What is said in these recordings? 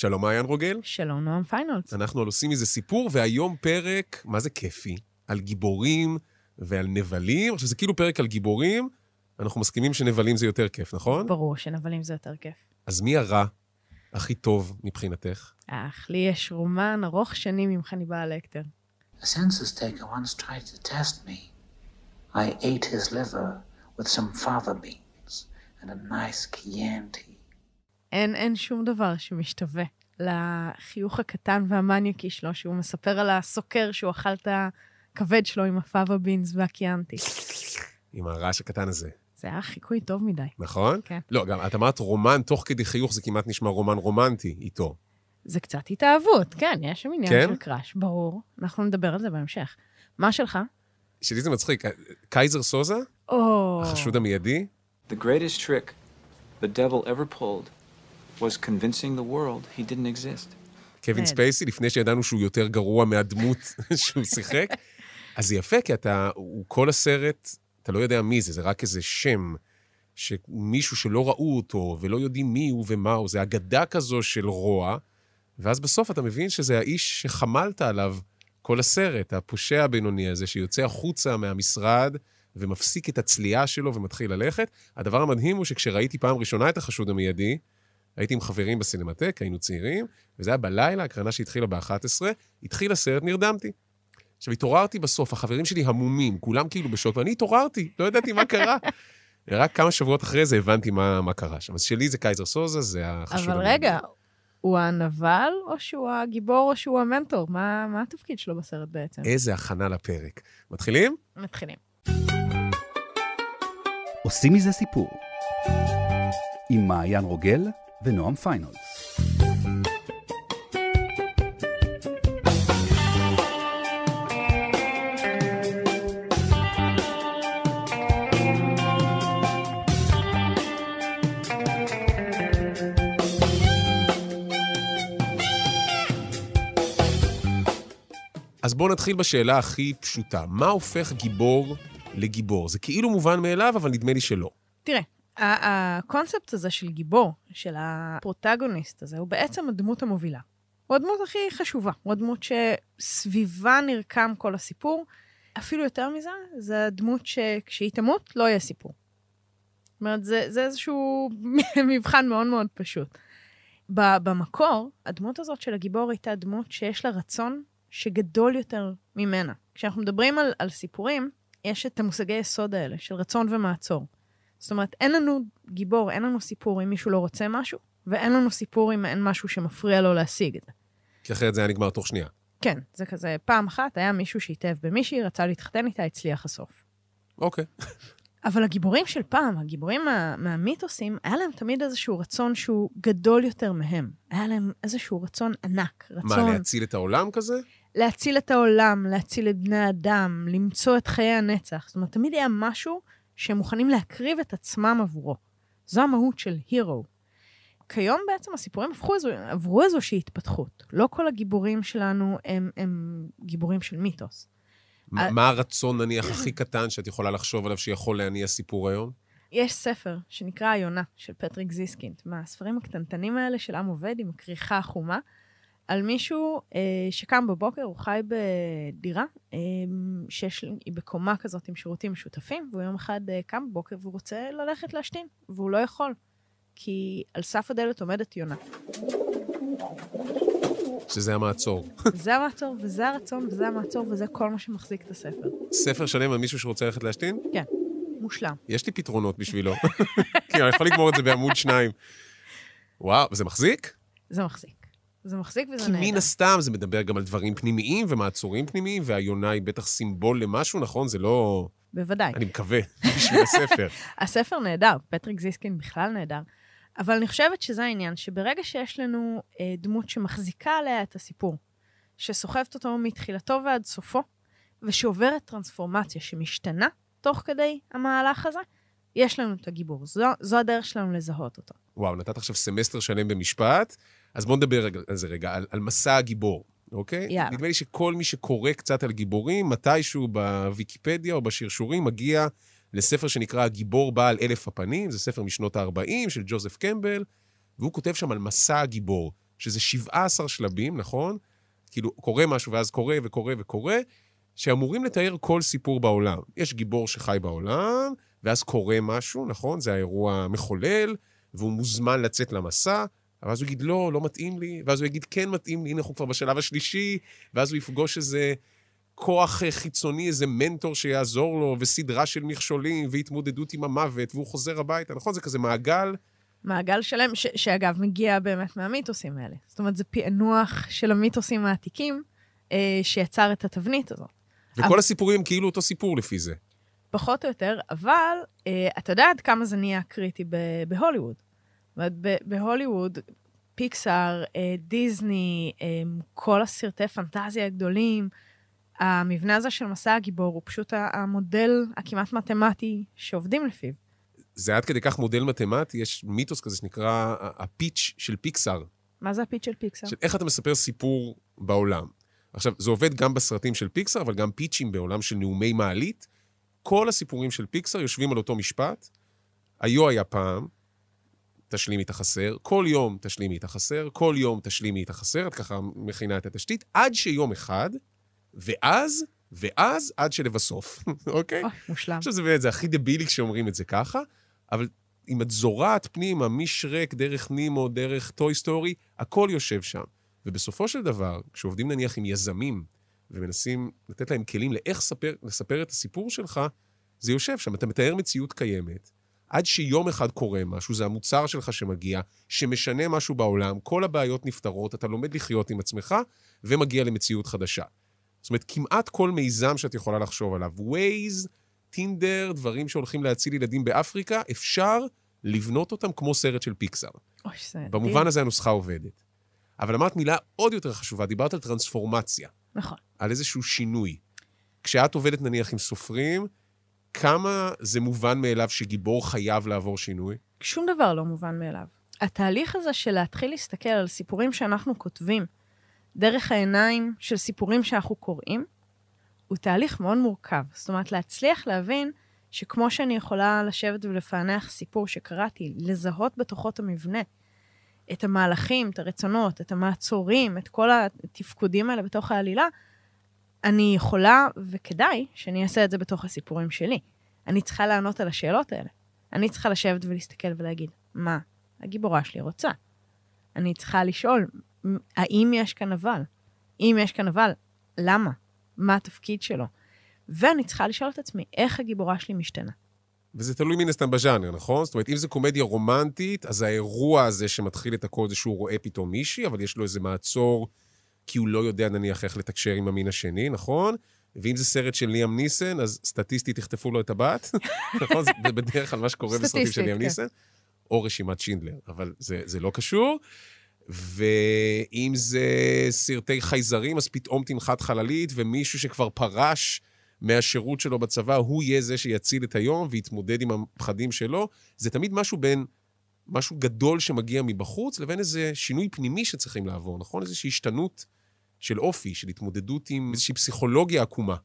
שלום, מעיין רוגל. שלום, נועם פיינלס. אנחנו על עושים מזה סיפור, והיום פרק, מה זה כיפי? על גיבורים ועל נבלים. עכשיו, זה כאילו פרק על גיבורים, אנחנו מסכימים שנבלים זה יותר כיף, נכון? ברור שנבלים זה יותר כיף. אז מי הרע הכי טוב מבחינתך? אך, לי יש רומן ארוך שנים עם חניבה לקטר. A and a nice Chianti. אין, אין שום דבר שמשתווה לחיוך הקטן והמניאקי שלו, שהוא מספר על הסוקר שהוא אכל את הכבד שלו עם הפאבה בינס והקיאנטי. עם הרעש הקטן הזה. זה היה חיקוי טוב מדי. נכון? כן. לא, גם את אמרת רומן תוך כדי חיוך, זה כמעט נשמע רומן רומנטי איתו. זה קצת התאהבות, כן, יש שם עניין כן? של קראש, ברור. אנחנו נדבר על זה בהמשך. מה שלך? שלי זה מצחיק, קייזר סוזה? או... Oh. החשוד המיידי? The greatest trick the devil ever pulled was convincing the world he didn't exist. קווין ספייסי, לפני שידענו שהוא יותר גרוע מהדמות שהוא שיחק. אז זה יפה, כי אתה, הוא כל הסרט, אתה לא יודע מי זה, זה רק איזה שם, שמישהו שלא ראו אותו, ולא יודעים מי הוא ומה הוא, זה אגדה כזו של רוע, ואז בסוף אתה מבין שזה האיש שחמלת עליו כל הסרט, הפושע הבינוני הזה, שיוצא החוצה מהמשרד, ומפסיק את הצליעה שלו ומתחיל ללכת. הדבר המדהים הוא שכשראיתי פעם ראשונה את החשוד המיידי, הייתי עם חברים בסינמטק, היינו צעירים, וזה היה בלילה, הקרנה שהתחילה ב-11, התחיל הסרט, נרדמתי. עכשיו, התעוררתי בסוף, החברים שלי המומים, כולם כאילו בשוק, ואני התעוררתי, לא ידעתי מה קרה. רק כמה שבועות אחרי זה הבנתי מה, מה קרה שם. אז שלי זה קייזר סוזה, זה החשוב. אבל רגע, הוא הנבל, או שהוא הגיבור, או שהוא המנטור? מה, מה התפקיד שלו בסרט בעצם? איזה הכנה לפרק. מתחילים? מתחילים. עושים מזה סיפור. עם מעיין רוגל ונועם פיינולס. אז בואו נתחיל בשאלה הכי פשוטה. מה הופך גיבור לגיבור? זה כאילו מובן מאליו, אבל נדמה לי שלא. תראה, הקונספט הזה של גיבור, של הפרוטגוניסט הזה, הוא בעצם הדמות המובילה. הוא הדמות הכי חשובה, הוא הדמות שסביבה נרקם כל הסיפור. אפילו יותר מזה, זה הדמות שכשהיא תמות, לא יהיה סיפור. זאת אומרת, זה, זה איזשהו מבחן מאוד מאוד פשוט. במקור, הדמות הזאת של הגיבור הייתה דמות שיש לה רצון שגדול יותר ממנה. כשאנחנו מדברים על, על סיפורים, יש את המושגי יסוד האלה של רצון ומעצור. זאת אומרת, אין לנו גיבור, אין לנו סיפור אם מישהו לא רוצה משהו, ואין לנו סיפור אם אין משהו שמפריע לו להשיג את זה. כי אחרת זה היה נגמר תוך שנייה. כן, זה כזה, פעם אחת היה מישהו שהתאהב במישהי, רצה להתחתן איתה, הצליח הסוף. אוקיי. אבל הגיבורים של פעם, הגיבורים מה, מהמיתוסים, היה להם תמיד איזשהו רצון שהוא גדול יותר מהם. היה להם איזשהו רצון ענק, רצון... מה, להציל את העולם כזה? להציל את העולם, להציל את בני האדם, למצוא את חיי הנצח. זאת אומרת, תמיד היה משהו שהם מוכנים להקריב את עצמם עבורו. זו המהות של הירו. כיום בעצם הסיפורים הפכו איזו, עברו איזושהי התפתחות. לא כל הגיבורים שלנו הם, הם גיבורים של מיתוס. ما, מה הרצון, נניח, הכי קטן שאת יכולה לחשוב עליו שיכול להניע סיפור היום? יש ספר שנקרא היונה, של פטריק זיסקינט, מהספרים הקטנטנים האלה של עם עובד עם הכריכה החומה, על מישהו אה, שקם בבוקר, הוא חי בדירה אה, שיש, היא בקומה כזאת עם שירותים משותפים, והוא יום אחד אה, קם בבוקר והוא רוצה ללכת להשתין, והוא לא יכול, כי על סף הדלת עומדת יונה. שזה המעצור. זה המעצור, וזה הרצון, וזה המעצור, וזה כל מה שמחזיק את הספר. ספר שלם על מישהו שרוצה ללכת להשתין? כן, מושלם. יש לי פתרונות בשבילו. כי כן, אני יכול לגמור את זה בעמוד שניים. וואו, זה מחזיק? זה מחזיק. זה מחזיק וזה נהדר. כי מן הסתם זה מדבר גם על דברים פנימיים ומעצורים פנימיים, והיונה היא בטח סימבול למשהו, נכון? זה לא... בוודאי. אני מקווה, בשביל הספר. הספר נהדר, פטריק זיסקין בכלל נהדר. אבל אני חושבת שזה העניין, שברגע שיש לנו אה, דמות שמחזיקה עליה את הסיפור, שסוחבת אותו מתחילתו ועד סופו, ושעוברת טרנספורמציה שמשתנה תוך כדי המהלך הזה, יש לנו את הגיבור. זו, זו הדרך שלנו לזהות אותו. וואו, נתת עכשיו סמסטר שלם במשפט. אז בואו נדבר רגע, על זה רגע, על, על מסע הגיבור, אוקיי? יאללה. נדמה לי שכל מי שקורא קצת על גיבורים, מתישהו בוויקיפדיה או בשרשורים, מגיע לספר שנקרא הגיבור בעל אלף הפנים, זה ספר משנות ה-40 של ג'וזף קמבל, והוא כותב שם על מסע הגיבור, שזה 17 שלבים, נכון? כאילו, קורה משהו ואז קורה וקורה וקורה, שאמורים לתאר כל סיפור בעולם. יש גיבור שחי בעולם, ואז קורה משהו, נכון? זה האירוע המחולל, והוא מוזמן לצאת למסע, ואז הוא יגיד, לא, לא מתאים לי, ואז הוא יגיד, כן מתאים לי, הנה אנחנו כבר בשלב השלישי, ואז הוא יפגוש איזה כוח אה, חיצוני, איזה מנטור שיעזור לו, וסדרה של מכשולים, והתמודדות עם המוות, והוא חוזר הביתה, נכון? זה כזה מעגל. מעגל שלם, ש- שאגב, מגיע באמת מהמיתוסים האלה. זאת אומרת, זה פענוח של המיתוסים העתיקים אה, שיצר את התבנית הזאת. וכל אבל... הסיפורים כאילו אותו סיפור לפי זה. פחות או יותר, אבל אה, אתה יודע עד כמה זה נהיה קריטי ב- בהוליווד. אומרת, בהוליווד, פיקסאר, אה, דיסני, אה, כל הסרטי פנטזיה הגדולים, המבנה הזה של מסע הגיבור הוא פשוט המודל הכמעט מתמטי שעובדים לפיו. זה עד כדי כך מודל מתמטי, יש מיתוס כזה שנקרא הפיץ' של פיקסאר. מה זה הפיץ' של פיקסאר? של איך אתה מספר סיפור בעולם. עכשיו, זה עובד גם בסרטים של פיקסאר, אבל גם פיצ'ים בעולם של נאומי מעלית. כל הסיפורים של פיקסאר יושבים על אותו משפט, היו היה פעם, תשלימי את החסר, כל יום תשלימי את החסר, כל יום תשלימי את החסר, את ככה מכינה את התשתית, עד שיום אחד, ואז, ואז, עד שלבסוף, אוקיי? Oh, מושלם. עכשיו זה באמת, זה הכי דבילי כשאומרים את זה ככה, אבל אם את זורעת פנימה, משרק, דרך נימו, דרך טוי סטורי, הכל יושב שם. ובסופו של דבר, כשעובדים נניח עם יזמים, ומנסים לתת להם כלים לאיך ספר, לספר את הסיפור שלך, זה יושב שם. אתה מתאר מציאות קיימת, עד שיום אחד קורה משהו, זה המוצר שלך שמגיע, שמשנה משהו בעולם, כל הבעיות נפתרות, אתה לומד לחיות עם עצמך ומגיע למציאות חדשה. זאת אומרת, כמעט כל מיזם שאת יכולה לחשוב עליו, ווייז, טינדר, דברים שהולכים להציל ילדים באפריקה, אפשר לבנות אותם כמו סרט של פיקסאר. אוי, זה במובן הזה הנוסחה עובדת. אבל אמרת מילה עוד יותר חשובה, דיברת על טרנספורמציה. נכון. על איזשהו שינוי. כשאת עובדת נניח עם סופרים, כמה זה מובן מאליו שגיבור חייב לעבור שינוי? שום דבר לא מובן מאליו. התהליך הזה של להתחיל להסתכל על סיפורים שאנחנו כותבים דרך העיניים של סיפורים שאנחנו קוראים, הוא תהליך מאוד מורכב. זאת אומרת, להצליח להבין שכמו שאני יכולה לשבת ולפענח סיפור שקראתי, לזהות בתוכו את המבנה, את המהלכים, את הרצונות, את המעצורים, את כל התפקודים האלה בתוך העלילה, אני יכולה וכדאי שאני אעשה את זה בתוך הסיפורים שלי. אני צריכה לענות על השאלות האלה. אני צריכה לשבת ולהסתכל ולהגיד, מה הגיבורה שלי רוצה? אני צריכה לשאול, האם יש כאן אבל? אם יש כאן אבל, למה? מה התפקיד שלו? ואני צריכה לשאול את עצמי, איך הגיבורה שלי משתנה? וזה תלוי מן הסתם בז'אנר, נכון? זאת אומרת, אם זו קומדיה רומנטית, אז האירוע הזה שמתחיל את הכל זה שהוא רואה פתאום מישהי, אבל יש לו איזה מעצור כי הוא לא יודע נניח איך לתקשר עם המין השני, נכון? ואם זה סרט של ליאם ניסן, אז סטטיסטית יחטפו לו את הבת, נכון? זה בדרך כלל מה שקורה בסרטים של ליאם כן. ניסן. או רשימת שינדלר, אבל זה, זה לא קשור. ואם זה סרטי חייזרים, אז פתאום תנחת חללית, ומישהו שכבר פרש מהשירות שלו בצבא, הוא יהיה זה שיציל את היום ויתמודד עם הפחדים שלו. זה תמיד משהו בין משהו גדול שמגיע מבחוץ, לבין איזה שינוי פנימי שצריכים לעבור, נכון? איזושהי השתנות. של אופי, של התמודדות עם איזושהי פסיכולוגיה עקומה.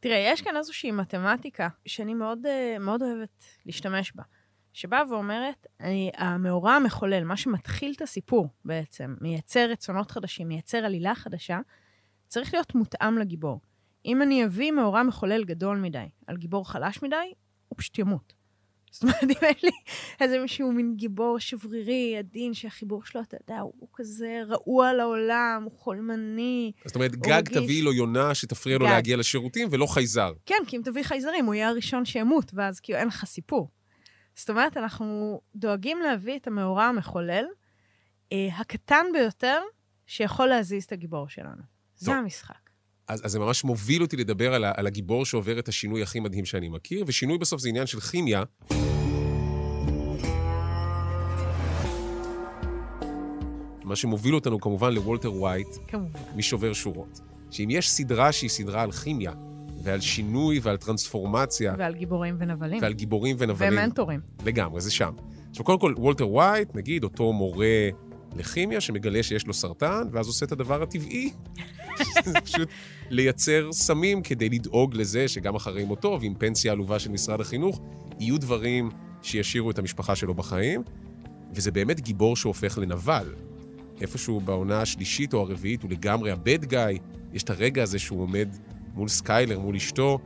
תראה, יש כאן איזושהי מתמטיקה שאני מאוד, אה, מאוד אוהבת להשתמש בה, שבאה ואומרת, המאורע המחולל, מה שמתחיל את הסיפור בעצם, מייצר רצונות חדשים, מייצר עלילה חדשה, צריך להיות מותאם לגיבור. אם אני אביא מאורע מחולל גדול מדי על גיבור חלש מדי, הוא פשוט ימות. זאת אומרת, אם אין לי איזה מישהו מין גיבור שברירי, עדין, שהחיבור שלו, אתה יודע, הוא כזה רעוע לעולם, הוא חולמני. זאת אומרת, גג רגיש... תביאי לו יונה שתפריע גג. לו להגיע לשירותים, ולא חייזר. כן, כי אם תביא חייזרים, הוא יהיה הראשון שימות, ואז כאילו אין לך סיפור. זאת אומרת, אנחנו דואגים להביא את המאורע המחולל, אה, הקטן ביותר, שיכול להזיז את הגיבור שלנו. טוב. זה המשחק. אז, אז זה ממש מוביל אותי לדבר על, ה, על הגיבור שעובר את השינוי הכי מדהים שאני מכיר, ושינוי בסוף זה עניין של כימיה. מה שמוביל אותנו כמובן לוולטר וייט, כמובן. משובר שורות. שאם יש סדרה שהיא סדרה על כימיה, ועל שינוי ועל טרנספורמציה... ועל גיבורים ונבלים. ועל גיבורים ונבלים. ומנטורים. לגמרי, זה שם. עכשיו, קודם כל, וולטר וייט, נגיד, אותו מורה לכימיה, שמגלה שיש לו סרטן, ואז עושה את הדבר הטבעי. זה פשוט לייצר סמים כדי לדאוג לזה שגם אחרי מותו, ועם פנסיה עלובה של משרד החינוך, יהיו דברים שישאירו את המשפחה שלו בחיים. וזה באמת גיבור שהופך לנבל. איפשהו בעונה השלישית או הרביעית הוא לגמרי הבד גיא, יש את הרגע הזה שהוא עומד מול סקיילר, מול אשתו,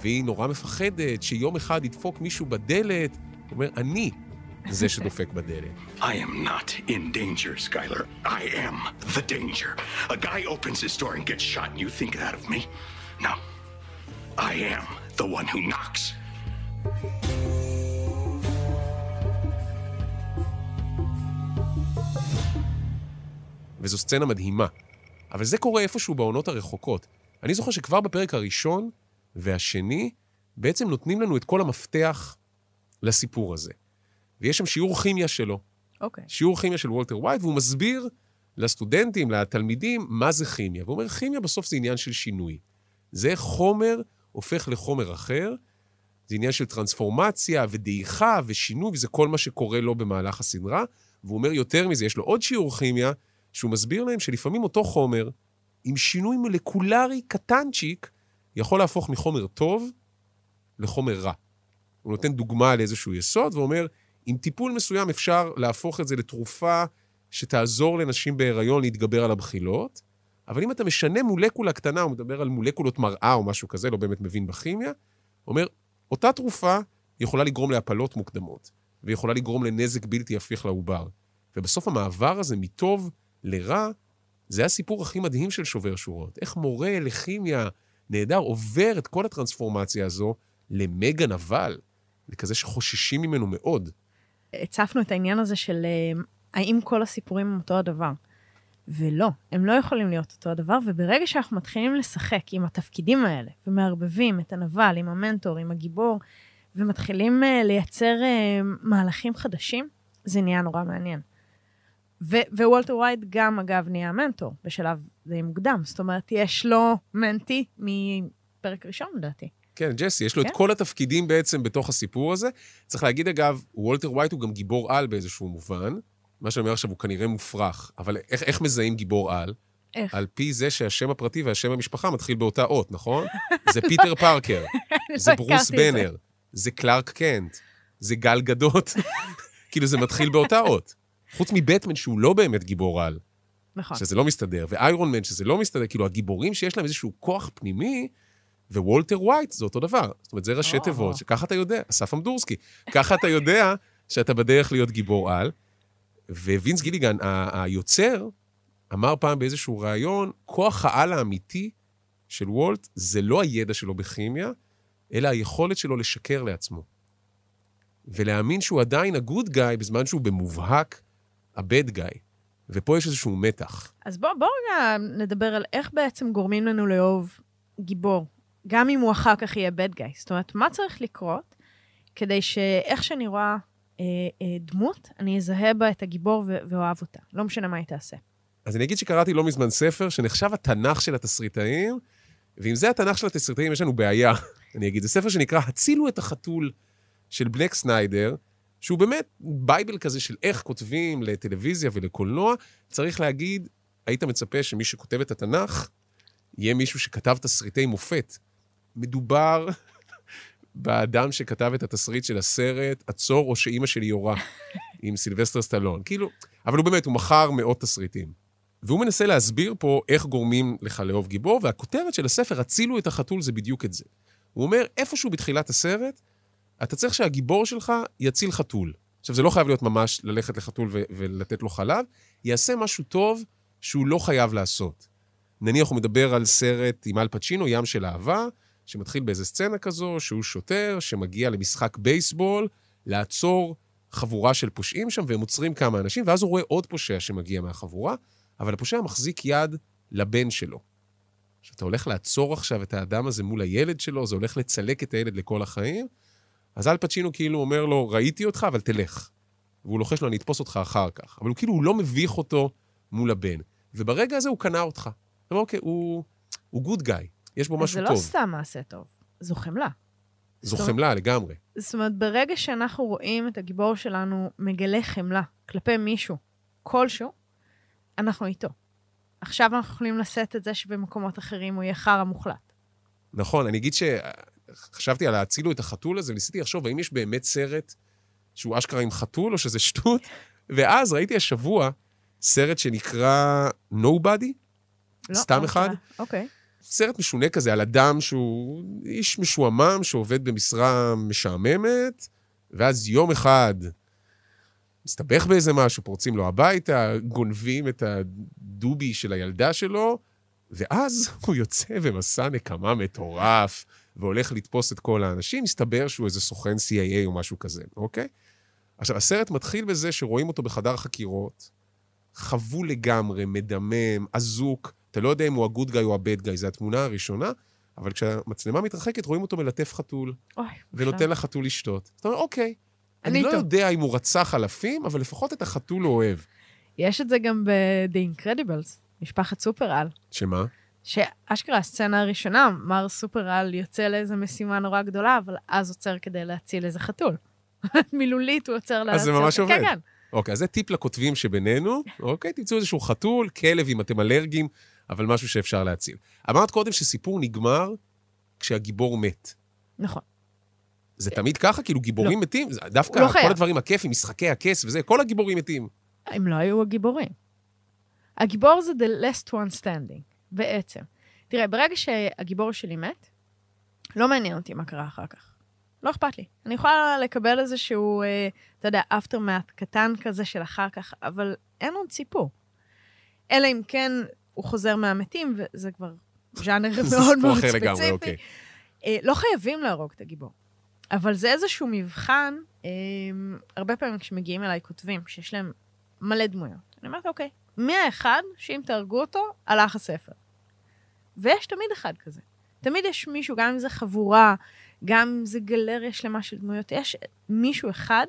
והיא נורא מפחדת שיום אחד ידפוק מישהו בדלת. הוא אומר, אני, זה שדופק בדלת. I am not in danger, Skyler. I am the danger. A guy opens his door and gets shot and you think that of me? No. I am the one who knocks. וזו סצנה מדהימה. אבל זה קורה איפשהו בעונות הרחוקות. אני זוכר שכבר בפרק הראשון והשני, בעצם נותנים לנו את כל המפתח לסיפור הזה. ויש שם שיעור כימיה שלו. אוקיי. Okay. שיעור כימיה של וולטר ווייט, והוא מסביר לסטודנטים, לתלמידים, מה זה כימיה. והוא אומר, כימיה בסוף זה עניין של שינוי. זה חומר הופך לחומר אחר, זה עניין של טרנספורמציה ודעיכה ושינוי, וזה כל מה שקורה לו במהלך הסדרה. והוא אומר יותר מזה, יש לו עוד שיעור כימיה, שהוא מסביר להם שלפעמים אותו חומר, עם שינוי מולקולרי קטנצ'יק, יכול להפוך מחומר טוב לחומר רע. הוא נותן דוגמה לאיזשהו יסוד ואומר, עם טיפול מסוים אפשר להפוך את זה לתרופה שתעזור לנשים בהיריון להתגבר על הבחילות, אבל אם אתה משנה מולקולה קטנה, הוא מדבר על מולקולות מראה או משהו כזה, לא באמת מבין בכימיה, אומר, אותה תרופה יכולה לגרום להפלות מוקדמות, ויכולה לגרום לנזק בלתי הפיך לעובר. ובסוף המעבר הזה מטוב לרע, זה הסיפור הכי מדהים של שובר שורות. איך מורה לכימיה נהדר עובר את כל הטרנספורמציה הזו למגה נבל, לכזה שחוששים ממנו מאוד. הצפנו את העניין הזה של אה, האם כל הסיפורים הם אותו הדבר. ולא, הם לא יכולים להיות אותו הדבר, וברגע שאנחנו מתחילים לשחק עם התפקידים האלה, ומערבבים את הנבל עם המנטור, עם הגיבור, ומתחילים אה, לייצר אה, מהלכים חדשים, זה נהיה נורא מעניין. ו- ווולטר וייד גם, אגב, נהיה המנטור בשלב די מוקדם. זאת אומרת, יש לו מנטי מפרק ראשון, לדעתי. כן, ג'סי, יש לו כן? את כל התפקידים בעצם בתוך הסיפור הזה. צריך להגיד, אגב, וולטר ווייט הוא גם גיבור על באיזשהו מובן. מה שאני אומר עכשיו הוא כנראה מופרך, אבל איך, איך מזהים גיבור על? איך? על פי זה שהשם הפרטי והשם המשפחה מתחיל באותה אות, נכון? זה פיטר פארקר, לא זה ברוס בנר, זה קלארק קנט, זה גל גדות. כאילו, זה מתחיל באותה אות. חוץ מבטמן, שהוא לא באמת גיבור על. נכון. שזה לא מסתדר, ואיירון מן, שזה לא מסתדר, כאילו, הגיבורים שיש להם איזשהו כוח פנימי, ווולטר ווייט זה אותו דבר. זאת אומרת, זה ראשי תיבות, שככה אתה יודע, אסף אמדורסקי, ככה אתה יודע שאתה בדרך להיות גיבור על. ווינס גיליגן, היוצר, אמר פעם באיזשהו ריאיון, כוח העל האמיתי של וולט זה לא הידע שלו בכימיה, אלא היכולת שלו לשקר לעצמו. ולהאמין שהוא עדיין הגוד גאי בזמן שהוא במובהק הבד גאי. ופה יש איזשהו מתח. אז בואו בוא רגע נדבר על איך בעצם גורמים לנו לאהוב גיבור. גם אם הוא אחר כך יהיה bad guy. זאת אומרת, מה צריך לקרות כדי שאיך שאני רואה אה, אה, דמות, אני אזהה בה את הגיבור ו- ואוהב אותה, לא משנה מה היא תעשה. אז אני אגיד שקראתי לא מזמן ספר שנחשב התנ"ך של התסריטאים, ואם זה התנ"ך של התסריטאים, יש לנו בעיה. אני אגיד, זה ספר שנקרא "הצילו את החתול" של בלק סניידר, שהוא באמת בייבל כזה של איך כותבים לטלוויזיה ולקולנוע. צריך להגיד, היית מצפה שמי שכותב את התנ"ך, יהיה מישהו שכתב תסריטי מופת. מדובר באדם שכתב את התסריט של הסרט, עצור או שאימא שלי יורה, עם סילבסטר סטלון. כאילו, אבל הוא באמת, הוא מכר מאות תסריטים. והוא מנסה להסביר פה איך גורמים לך לאהוב גיבור, והכותרת של הספר, הצילו את החתול, זה בדיוק את זה. הוא אומר, איפשהו בתחילת הסרט, אתה צריך שהגיבור שלך יציל חתול. עכשיו, זה לא חייב להיות ממש ללכת לחתול ו- ולתת לו חלב, יעשה משהו טוב שהוא לא חייב לעשות. נניח הוא מדבר על סרט עם אל פצ'ינו, ים של אהבה, שמתחיל באיזה סצנה כזו, שהוא שוטר, שמגיע למשחק בייסבול, לעצור חבורה של פושעים שם, והם עוצרים כמה אנשים, ואז הוא רואה עוד פושע שמגיע מהחבורה, אבל הפושע מחזיק יד לבן שלו. כשאתה הולך לעצור עכשיו את האדם הזה מול הילד שלו, זה הולך לצלק את הילד לכל החיים, אז אל פצ'ינו כאילו אומר לו, ראיתי אותך, אבל תלך. והוא לוחש לו, אני אתפוס אותך אחר כך. אבל הוא כאילו, הוא לא מביך אותו מול הבן. וברגע הזה הוא קנה אותך. הוא אומר, אוקיי, הוא, גוד גיא. יש בו משהו טוב. זה לא טוב. סתם מעשה טוב, זו חמלה. זו חמלה לגמרי. זאת אומרת, ברגע שאנחנו רואים את הגיבור שלנו מגלה חמלה כלפי מישהו, כלשהו, אנחנו איתו. עכשיו אנחנו יכולים לשאת את זה שבמקומות אחרים הוא יהיה חרא מוחלט. נכון, אני אגיד שחשבתי על האצילו את החתול הזה, וניסיתי לחשוב האם יש באמת סרט שהוא אשכרה עם חתול או שזה שטות, ואז ראיתי השבוע סרט שנקרא Nobody, לא, סתם לא אחד. אוקיי. סרט משונה כזה על אדם שהוא איש משועמם שעובד במשרה משעממת, ואז יום אחד מסתבך באיזה משהו, פורצים לו הביתה, גונבים את הדובי של הילדה שלו, ואז הוא יוצא במסע נקמה מטורף, והולך לתפוס את כל האנשים, מסתבר שהוא איזה סוכן CIA או משהו כזה, אוקיי? עכשיו, הסרט מתחיל בזה שרואים אותו בחדר חקירות, חבול לגמרי, מדמם, אזוק, אתה לא יודע אם הוא הגוד גיא או הבד גיא, זו התמונה הראשונה, אבל כשהמצלמה מתרחקת, רואים אותו מלטף חתול, אוי, ונותן לחתול לשתות. זאת אומרת, אוקיי, אני, אני לא יודע אם הוא רצח אלפים, אבל לפחות את החתול הוא אוהב. יש את זה גם ב-The Incredibles, משפחת סופר-על. שמה? שאשכרה הסצנה הראשונה, מר סופר-על יוצא לאיזו משימה נורא גדולה, אבל אז עוצר כדי להציל איזה חתול. מילולית הוא עוצר להציל. אז זה ממש כן, עובד. כן, כן. אוקיי, אז זה טיפ לכותבים שבינינו. אוקיי, תמצאו איזשהו חתול, כלב, אם אתם אלרגיים, אבל משהו שאפשר להציל. אמרת קודם שסיפור נגמר כשהגיבור מת. נכון. זה תמיד ככה? כאילו גיבורים לא. מתים? דווקא לא כל חייב. הדברים הכיפים, משחקי הכס וזה, כל הגיבורים מתים. הם לא היו הגיבורים. הגיבור זה the last one standing, בעצם. תראה, ברגע שהגיבור שלי מת, לא מעניין אותי מה קרה אחר כך. לא אכפת לי. אני יכולה לקבל איזשהו, אה, אתה יודע, אפטרמאט קטן כזה של אחר כך, אבל אין עוד סיפור. אלא אם כן הוא חוזר מהמתים, וזה כבר ז'אנר מאוד מאוד ספציפי. לגמרי, אוקיי. אה, לא חייבים להרוג את הגיבור, אבל זה איזשהו מבחן, אה, הרבה פעמים כשמגיעים אליי כותבים שיש להם מלא דמויות. אני אומרת, אוקיי, מי האחד שאם תהרגו אותו, הלך הספר? ויש תמיד אחד כזה. תמיד יש מישהו, גם אם זה חבורה, גם אם זה גלריה שלמה של דמויות, יש מישהו אחד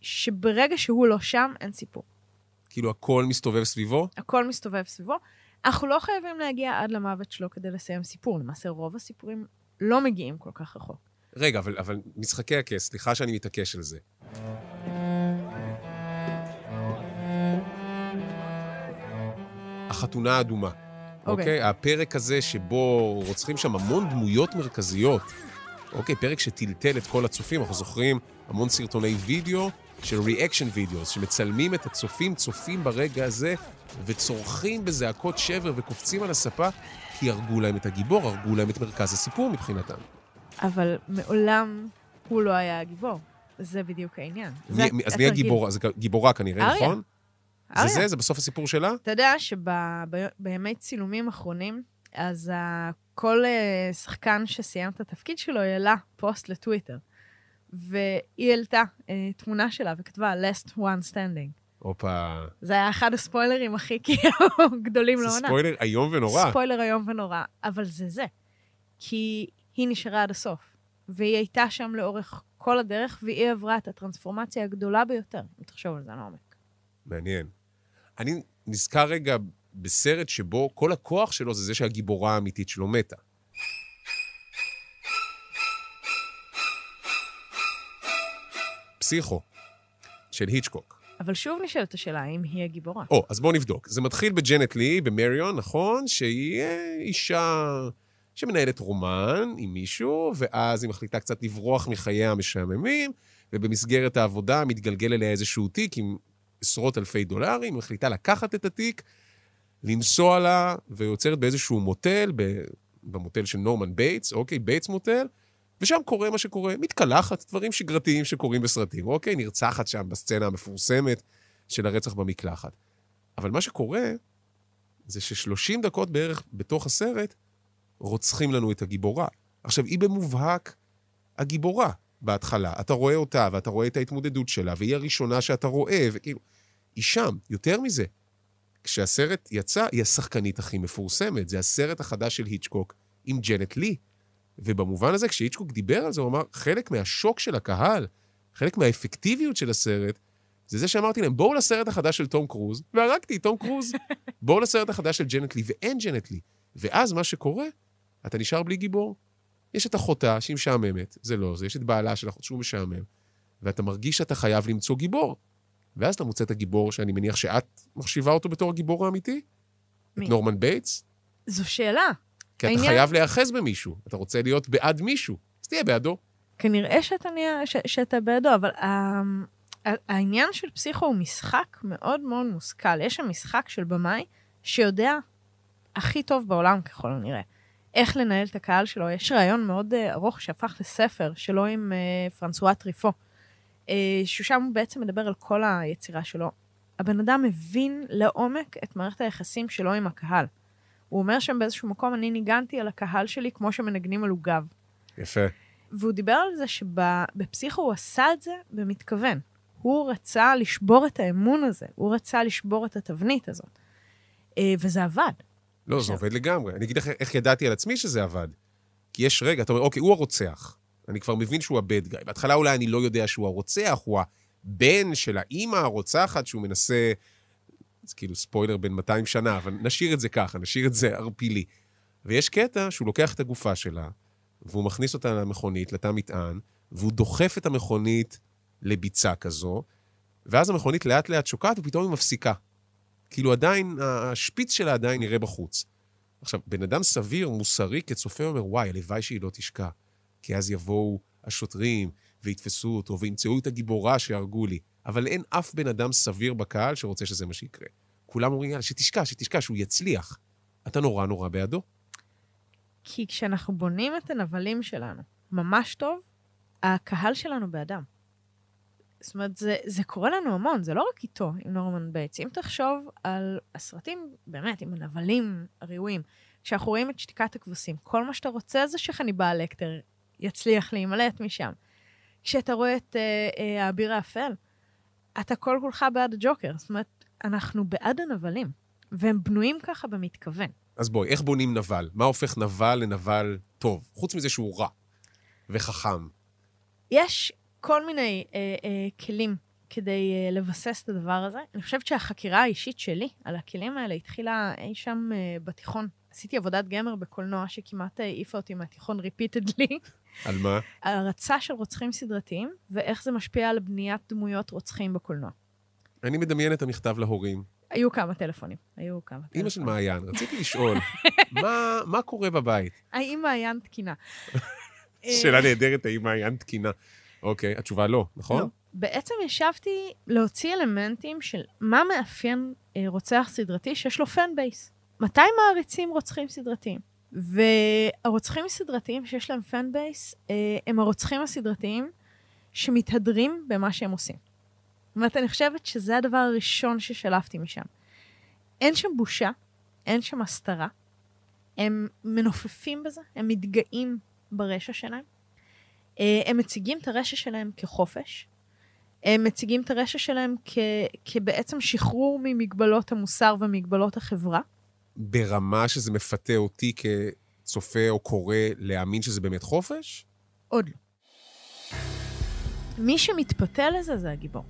שברגע שהוא לא שם, אין סיפור. כאילו הכל מסתובב סביבו? הכל מסתובב סביבו. אנחנו לא חייבים להגיע עד למוות שלו כדי לסיים סיפור. למעשה, רוב הסיפורים לא מגיעים כל כך רחוק. רגע, אבל, אבל משחקי הכס, סליחה שאני מתעקש על זה. החתונה האדומה. אוקיי. Okay. אוקיי? Okay? הפרק הזה שבו רוצחים שם המון דמויות מרכזיות. אוקיי, פרק שטלטל את כל הצופים, אנחנו זוכרים המון סרטוני וידאו של ריאקשן וידאו, שמצלמים את הצופים, צופים ברגע הזה, וצורכים בזעקות שבר וקופצים על הספה, כי הרגו להם את הגיבור, הרגו להם את מרכז הסיפור מבחינתם. אבל מעולם הוא לא היה הגיבור. זה בדיוק העניין. מי, זה, אז מי הגיבורה? זה גיבורה כנראה, אריה. נכון? אריה. זה זה? זה בסוף הסיפור שלה? אתה יודע שבימי צילומים אחרונים, אז כל uh, שחקן שסיים את התפקיד שלו העלה פוסט לטוויטר. והיא העלתה uh, תמונה שלה וכתבה last one standing. הופה. זה היה אחד הספוילרים הכי כאילו גדולים לעונה. זה ספוילר איום ונורא. ספוילר איום ונורא, אבל זה זה. כי היא נשארה עד הסוף, והיא הייתה שם לאורך כל הדרך, והיא עברה את הטרנספורמציה הגדולה ביותר, אם תחשוב על זה לעומק. מעניין. אני נזכר רגע בסרט שבו כל הכוח שלו זה זה שהגיבורה האמיתית שלו מתה. פסיכו, של היצ'קוק. אבל שוב נשאלת השאלה, האם היא הגיבורה? או, oh, אז בואו נבדוק. זה מתחיל בג'נט לי, במריון, נכון? שהיא אה, אישה שמנהלת רומן עם מישהו, ואז היא מחליטה קצת לברוח מחייה המשעממים, ובמסגרת העבודה מתגלגל אליה איזשהו תיק עם עשרות אלפי דולרים, היא מחליטה לקחת את התיק לנסוע לה, ויוצרת באיזשהו מוטל, במוטל של נורמן בייטס, אוקיי, בייטס מוטל, ושם קורה מה שקורה, מתקלחת, דברים שגרתיים שקורים בסרטים, אוקיי? נרצחת שם בסצנה המפורסמת של הרצח במקלחת. אבל מה שקורה, זה ש-30 דקות בערך בתוך הסרט, רוצחים לנו את הגיבורה. עכשיו, היא במובהק הגיבורה בהתחלה. אתה רואה אותה, ואתה רואה את ההתמודדות שלה, והיא הראשונה שאתה רואה, וכאילו, היא שם. יותר מזה, כשהסרט יצא, היא השחקנית הכי מפורסמת. זה הסרט החדש של היצ'קוק עם ג'נט לי. ובמובן הזה, כשהיצ'קוק דיבר על זה, הוא אמר, חלק מהשוק של הקהל, חלק מהאפקטיביות של הסרט, זה זה שאמרתי להם, בואו לסרט החדש של תום קרוז, והרגתי תום קרוז. בואו לסרט החדש של ג'נט לי, ואין ג'נט לי. ואז מה שקורה, אתה נשאר בלי גיבור. יש את אחותה שהיא משעממת, זה לא זה, יש את בעלה של אחות שהוא משעמם, ואתה מרגיש שאתה חייב למצוא גיבור. ואז אתה מוצא את הגיבור שאני מניח שאת מחשיבה אותו בתור הגיבור האמיתי? מי? את נורמן בייטס? זו שאלה. כי העניין... אתה חייב להיאחז במישהו, אתה רוצה להיות בעד מישהו, אז תהיה בעדו. כנראה שאתה, נהיה, ש, שאתה בעדו, אבל uh, העניין של פסיכו הוא משחק מאוד מאוד מושכל. יש שם משחק של במאי שיודע הכי טוב בעולם ככל הנראה. איך לנהל את הקהל שלו. יש רעיון מאוד אה, ארוך שהפך לספר שלו עם אה, פרנסואה טריפו, אה, ששם הוא בעצם מדבר על כל היצירה שלו. הבן אדם מבין לעומק את מערכת היחסים שלו עם הקהל. הוא אומר שם באיזשהו מקום, אני ניגנתי על הקהל שלי כמו שמנגנים על עוגב. יפה. והוא דיבר על זה שבפסיכו הוא עשה את זה במתכוון. הוא רצה לשבור את האמון הזה, הוא רצה לשבור את התבנית הזאת. אה, וזה עבד. לא, עכשיו... זה עובד לגמרי. אני אגיד לך איך ידעתי על עצמי שזה עבד. כי יש רגע, אתה אומר, אוקיי, הוא הרוצח. אני כבר מבין שהוא הבד גאי. בהתחלה אולי אני לא יודע שהוא הרוצח, הוא הבן של האימא הרוצחת שהוא מנסה... זה כאילו ספוילר בן 200 שנה, אבל נשאיר את זה ככה, נשאיר את זה ערפילי. ויש קטע שהוא לוקח את הגופה שלה, והוא מכניס אותה למכונית, לתא מטען, והוא דוחף את המכונית לביצה כזו, ואז המכונית לאט-לאט שוקעת ופתאום היא מפסיקה. כאילו עדיין, השפיץ שלה עדיין נראה בחוץ. עכשיו, בן אדם סביר, מוסרי, כצופה, אומר, וואי, הלוואי שהיא לא תשקע. כי אז יבואו השוטרים ויתפסו אותו וימצאו את הגיבורה שהרגו לי. אבל אין אף בן אדם סביר בקהל שרוצה שזה מה שיקרה. כולם אומרים, יאללה, שתשקע, שתשקע, שהוא יצליח. אתה נורא נורא בעדו. כי כשאנחנו בונים את הנבלים שלנו ממש טוב, הקהל שלנו באדם. זאת אומרת, זה, זה קורה לנו המון, זה לא רק איתו, עם נורמן בייטס. אם תחשוב על הסרטים, באמת, עם הנבלים הראויים, כשאנחנו רואים את שתיקת הכבשים, כל מה שאתה רוצה זה שחניבה לקטר יצליח להימלט משם. כשאתה רואה את האביר אה, אה, האפל, אתה כל כולך בעד הג'וקר. זאת אומרת, אנחנו בעד הנבלים, והם בנויים ככה במתכוון. אז בואי, איך בונים נבל? מה הופך נבל לנבל טוב? חוץ מזה שהוא רע וחכם. יש כל מיני אה, אה, כלים כדי אה, לבסס את הדבר הזה. אני חושבת שהחקירה האישית שלי על הכלים האלה התחילה אי שם אה, בתיכון. עשיתי עבודת גמר בקולנוע שכמעט העיפה אותי מהתיכון repeatedly. על מה? על הרצה של רוצחים סדרתיים, ואיך זה משפיע על בניית דמויות רוצחים בקולנוע. אני מדמיין את המכתב להורים. היו כמה טלפונים, היו כמה טלפונים. אימא של מעיין, רציתי לשאול, מה, מה קורה בבית? האם מעיין תקינה? שאלה נהדרת, האם מעיין תקינה. אוקיי, התשובה לא, נכון? לא. בעצם ישבתי להוציא אלמנטים של מה מאפיין אה, רוצח סדרתי שיש לו פן בייס. מתי מעריצים רוצחים סדרתיים? והרוצחים הסדרתיים שיש להם פן בייס, אה, הם הרוצחים הסדרתיים שמתהדרים במה שהם עושים. זאת אומרת, אני חושבת שזה הדבר הראשון ששלפתי משם. אין שם בושה, אין שם הסתרה. הם מנופפים בזה, הם מתגאים ברשע שלהם. אה, הם מציגים את הרשע שלהם כחופש. הם מציגים את הרשע שלהם כ, כבעצם שחרור ממגבלות המוסר ומגבלות החברה. ברמה שזה מפתה אותי כצופה או קורא להאמין שזה באמת חופש? עוד לא. מי שמתפתה לזה זה הגיבור.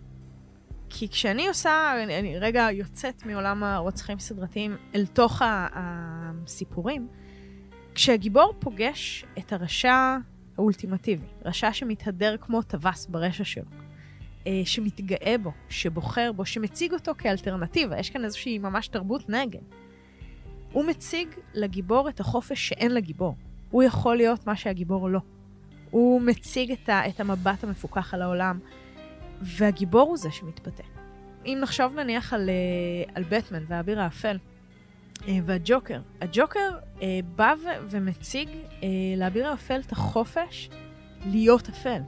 כי כשאני עושה, אני, אני רגע יוצאת מעולם הרוצחים סדרתיים אל תוך הסיפורים, כשהגיבור פוגש את הרשע האולטימטיבי, רשע שמתהדר כמו טווס ברשע שלו, אה, שמתגאה בו, שבוחר בו, שמציג אותו כאלטרנטיבה, יש כאן איזושהי ממש תרבות נגד. הוא מציג לגיבור את החופש שאין לגיבור. הוא יכול להיות מה שהגיבור לא. הוא מציג את, ה, את המבט המפוקח על העולם, והגיבור הוא זה שמתבטא. אם נחשוב נניח על, אה, על בטמן והאביר האפל אה, והג'וקר, הג'וקר אה, בא ומציג לאביר האפל את החופש להיות אפל.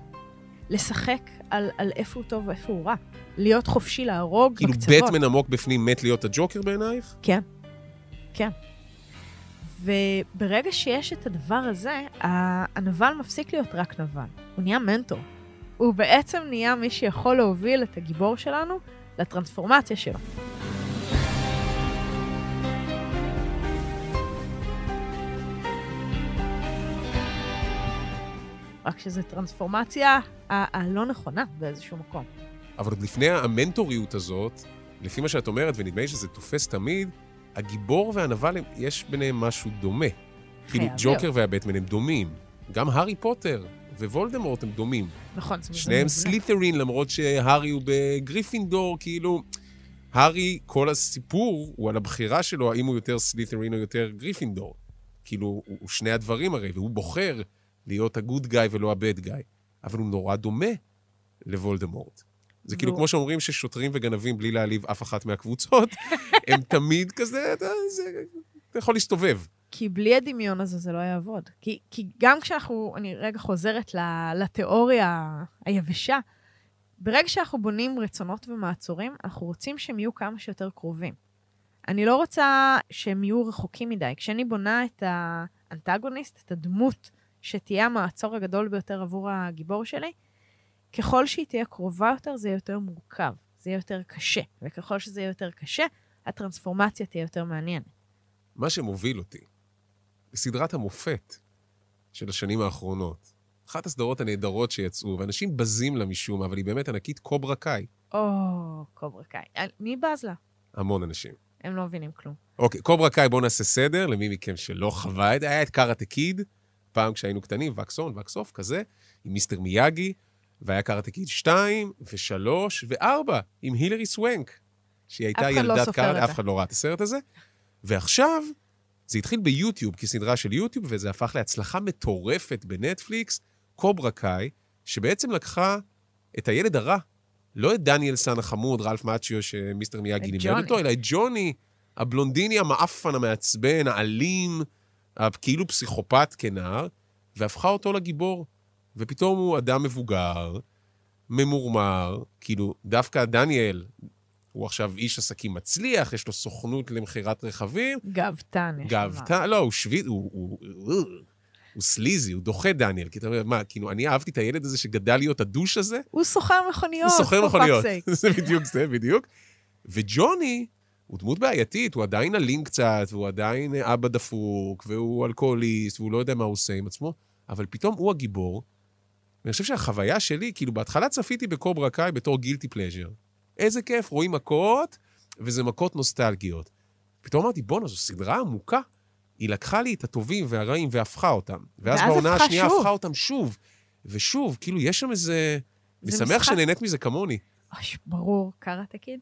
לשחק על, על איפה הוא טוב ואיפה הוא רע. להיות חופשי להרוג כאילו בקצוות. כאילו בטמן עמוק בפנים מת להיות הג'וקר בעינייך? כן. כן. וברגע שיש את הדבר הזה, הנבל מפסיק להיות רק נבל, הוא נהיה מנטור. הוא בעצם נהיה מי שיכול להוביל את הגיבור שלנו לטרנספורמציה שלו. רק שזו טרנספורמציה הלא נכונה באיזשהו מקום. אבל עוד לפני המנטוריות הזאת, לפי מה שאת אומרת, ונדמה לי שזה תופס תמיד, הגיבור והנבל, יש ביניהם משהו דומה. כאילו, ג'וקר והבטמן הם דומים. גם הארי פוטר ווולדמורט הם דומים. נכון, זאת אומרת... שניהם סליטרין, למרות שהארי הוא בגריפינדור, כאילו... הארי, כל הסיפור הוא על הבחירה שלו, האם הוא יותר סליטרין או יותר גריפינדור. כאילו, הוא, הוא שני הדברים הרי, והוא בוחר להיות הגוד גאי ולא הבד גאי. אבל הוא נורא דומה לוולדמורט. זה כאילו, כמו שאומרים ששוטרים וגנבים, בלי להעליב אף אחת מהקבוצות, הם תמיד כזה, אתה, זה, אתה יכול להסתובב. כי בלי הדמיון הזה זה לא יעבוד. כי, כי גם כשאנחנו, אני רגע חוזרת לתיאוריה היבשה, ברגע שאנחנו בונים רצונות ומעצורים, אנחנו רוצים שהם יהיו כמה שיותר קרובים. אני לא רוצה שהם יהיו רחוקים מדי. כשאני בונה את האנטגוניסט, את הדמות שתהיה המעצור הגדול ביותר עבור הגיבור שלי, ככל שהיא תהיה קרובה יותר, זה יהיה יותר מורכב, זה יהיה יותר קשה, וככל שזה יהיה יותר קשה, הטרנספורמציה תהיה יותר מעניינת. מה שמוביל אותי לסדרת המופת של השנים האחרונות, אחת הסדרות הנהדרות שיצאו, ואנשים בזים לה משום מה, אבל היא באמת ענקית, קוברה קאי. או, קוברה קאי. מי בז לה? המון אנשים. הם לא מבינים כלום. אוקיי, קוברה קאי, בואו נעשה סדר, למי מכם שלא חווה את זה, היה את קארה קיד, פעם כשהיינו קטנים, וקסון, וקסוף כזה, עם מיסטר מיאגי, והיה קארטה קיד 2 ו-3 ו-4 עם הילרי סוונק, שהיא הייתה לא ילדת לא קארטה, אף אחד לא ראה את הסרט הזה. ועכשיו, זה התחיל ביוטיוב, כסדרה של יוטיוב, וזה הפך להצלחה מטורפת בנטפליקס, קוברה קאי, שבעצם לקחה את הילד הרע, לא את דניאל סאן החמוד, רלף מאצ'יו, שמיסטר מיאגי לימד אותו, אלא את ג'וני, הבלונדיני המאפן, המעצבן, האלים, כאילו פסיכופת כנער, והפכה אותו לגיבור. ופתאום הוא אדם מבוגר, ממורמר, כאילו, דווקא דניאל, הוא עכשיו איש עסקים מצליח, יש לו סוכנות למכירת רכבים. גאוותן. גאוותן, לא, הוא שביט, הוא, הוא, הוא, הוא סליזי, הוא דוחה דניאל. כי אתה אומר, מה, כאילו, אני אהבתי את הילד הזה שגדל להיות הדוש הזה? הוא סוחר מכוניות. הוא סוחר מכוניות. זה בדיוק זה, בדיוק. וג'וני, הוא דמות בעייתית, הוא עדיין אלים קצת, והוא עדיין אבא דפוק, והוא אלכוהוליסט, והוא לא יודע מה הוא עושה עם עצמו, אבל פתאום הוא הגיבור, ואני חושב שהחוויה שלי, כאילו, בהתחלה צפיתי בקוברה קאי בתור גילטי פלז'ר. איזה כיף, רואים מכות, וזה מכות נוסטלגיות. פתאום אמרתי, בואנה, זו סדרה עמוקה. היא לקחה לי את הטובים והרעים והפכה אותם. ואז, ואז בעונה השנייה שוב. הפכה אותם שוב. ושוב, כאילו, יש שם איזה... אני שמח משחק... שנהנית מזה כמוני. אוי, ברור, קארה תקיד.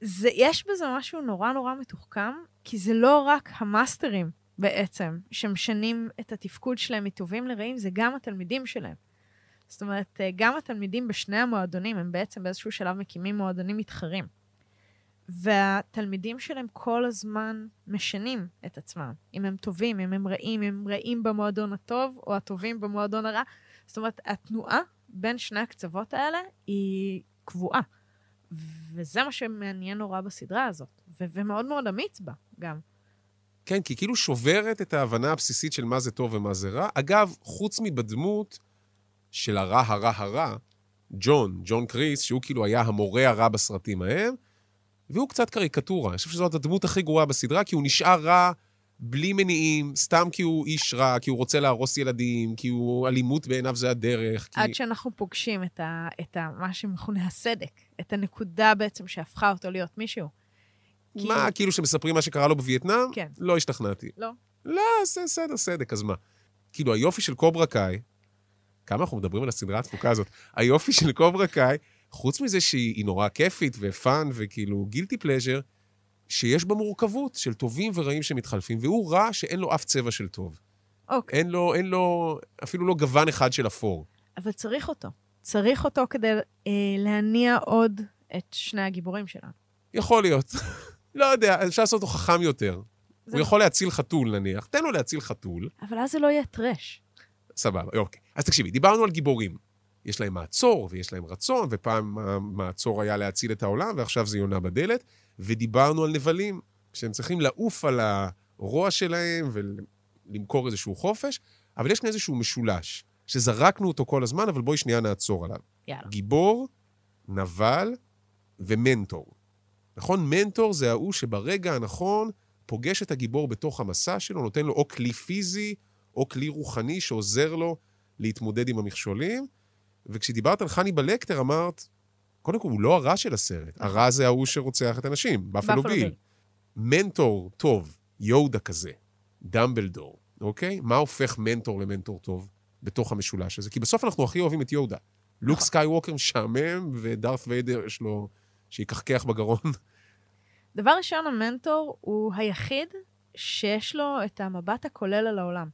זה, יש בזה משהו נורא נורא מתוחכם, כי זה לא רק המאסטרים בעצם, שמשנים את התפקוד שלהם מטובים לרעים, זה גם התלמידים שלהם. זאת אומרת, אה, גם התלמידים בשני המועדונים, הם בעצם באיזשהו שלב מקימים מועדונים מתחרים. והתלמידים שלהם כל הזמן משנים את עצמם. אם הם טובים, אם הם רעים, אם הם רעים במועדון הטוב, או הטובים במועדון הרע. זאת אומרת, התנועה בין שני הקצוות האלה היא קבועה. וזה מה שמעניין נורא בסדרה הזאת, ו- ומאוד מאוד אמיץ בה גם. כן, כי כאילו שוברת את ההבנה הבסיסית של מה זה טוב ומה זה רע. אגב, חוץ מבדמות, של הרע הרע הרע, ג'ון, ג'ון קריס, שהוא כאילו היה המורה הרע בסרטים ההם, והוא קצת קריקטורה. אני חושב שזאת הדמות הכי גרועה בסדרה, כי הוא נשאר רע בלי מניעים, סתם כי הוא איש רע, כי הוא רוצה להרוס ילדים, כי הוא אלימות בעיניו זה הדרך. עד כי... שאנחנו פוגשים את, ה, את ה, מה שמכונה הסדק, את הנקודה בעצם שהפכה אותו להיות מישהו. מה, כי... כאילו שמספרים מה שקרה לו בווייטנאם? כן. לא השתכנעתי. לא. לא, זה סדר, סדק, אז מה? כאילו, היופי של קוברה קאי, כמה אנחנו מדברים על הסדרה התפוקה הזאת. היופי של קוברה קאי, חוץ מזה שהיא נורא כיפית ופאן וכאילו גילטי פלז'ר, שיש בה מורכבות של טובים ורעים שמתחלפים, והוא רע שאין לו אף צבע של טוב. אוקיי. אין לו, אין לו, אפילו לא גוון אחד של אפור. אבל צריך אותו. צריך אותו כדי אה, להניע עוד את שני הגיבורים שלנו. יכול להיות. לא יודע, אפשר לעשות אותו חכם יותר. הוא לא- יכול להציל חתול, נניח. תן לו להציל חתול. אבל אז זה לא יהיה טרש. סבבה, אוקיי. אז תקשיבי, דיברנו על גיבורים. יש להם מעצור ויש להם רצון, ופעם המעצור היה להציל את העולם, ועכשיו זה יונה בדלת. ודיברנו על נבלים, שהם צריכים לעוף על הרוע שלהם ולמכור איזשהו חופש, אבל יש כאן איזשהו משולש, שזרקנו אותו כל הזמן, אבל בואי שנייה נעצור עליו. יאללה. גיבור, נבל ומנטור. נכון? מנטור זה ההוא שברגע הנכון פוגש את הגיבור בתוך המסע שלו, נותן לו או כלי פיזי או כלי רוחני שעוזר לו להתמודד עם המכשולים. וכשדיברת על חני בלקטר, אמרת, קודם כל, הוא לא הרע של הסרט. נכון. הרע זה ההוא שרוצח את הנשים, באפלו ביל. מנטור טוב, יודה כזה, דמבלדור, אוקיי? מה הופך מנטור למנטור טוב בתוך המשולש הזה? כי בסוף אנחנו הכי אוהבים את יודה. נכון. לוק סקייווקר משעמם, ודארת ויידר יש לו... שיקחקח בגרון. דבר ראשון, המנטור הוא היחיד שיש לו את המבט הכולל על העולם,